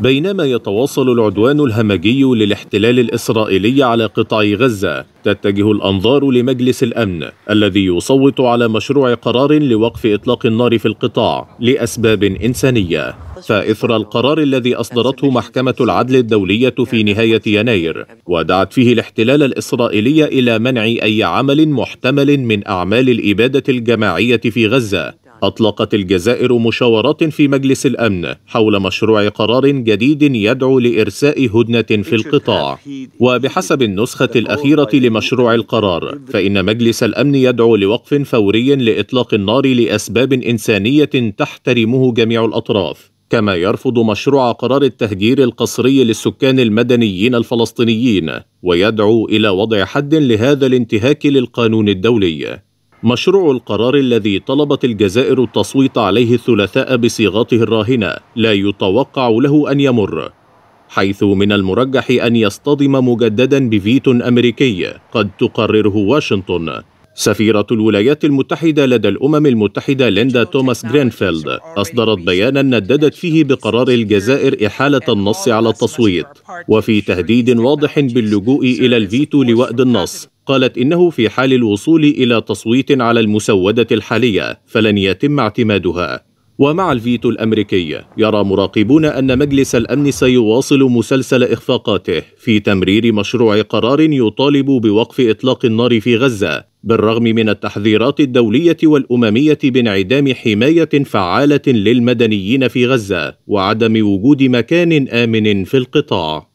بينما يتواصل العدوان الهمجي للاحتلال الإسرائيلي على قطاع غزة تتجه الأنظار لمجلس الأمن الذي يصوت على مشروع قرار لوقف إطلاق النار في القطاع لأسباب إنسانية فإثر القرار الذي أصدرته محكمة العدل الدولية في نهاية يناير ودعت فيه الاحتلال الإسرائيلي إلى منع أي عمل محتمل من أعمال الإبادة الجماعية في غزة أطلقت الجزائر مشاورات في مجلس الأمن حول مشروع قرار جديد يدعو لإرساء هدنة في القطاع وبحسب النسخة الأخيرة لمشروع القرار فإن مجلس الأمن يدعو لوقف فوري لإطلاق النار لأسباب إنسانية تحترمه جميع الأطراف كما يرفض مشروع قرار التهجير القسري للسكان المدنيين الفلسطينيين ويدعو الى وضع حد لهذا الانتهاك للقانون الدولي مشروع القرار الذي طلبت الجزائر التصويت عليه الثلاثاء بصيغته الراهنة لا يتوقع له أن يمر حيث من المرجح أن يصطدم مجددا بفيتو أمريكي قد تقرره واشنطن سفيرة الولايات المتحدة لدى الأمم المتحدة ليندا توماس جرينفيلد أصدرت بيانا نددت فيه بقرار الجزائر إحالة النص على التصويت وفي تهديد واضح باللجوء إلى الفيتو لوأد النص قالت إنه في حال الوصول إلى تصويت على المسودة الحالية فلن يتم اعتمادها ومع الفيتو الأمريكي يرى مراقبون أن مجلس الأمن سيواصل مسلسل إخفاقاته في تمرير مشروع قرار يطالب بوقف إطلاق النار في غزة بالرغم من التحذيرات الدولية والأممية بانعدام حماية فعالة للمدنيين في غزة وعدم وجود مكان آمن في القطاع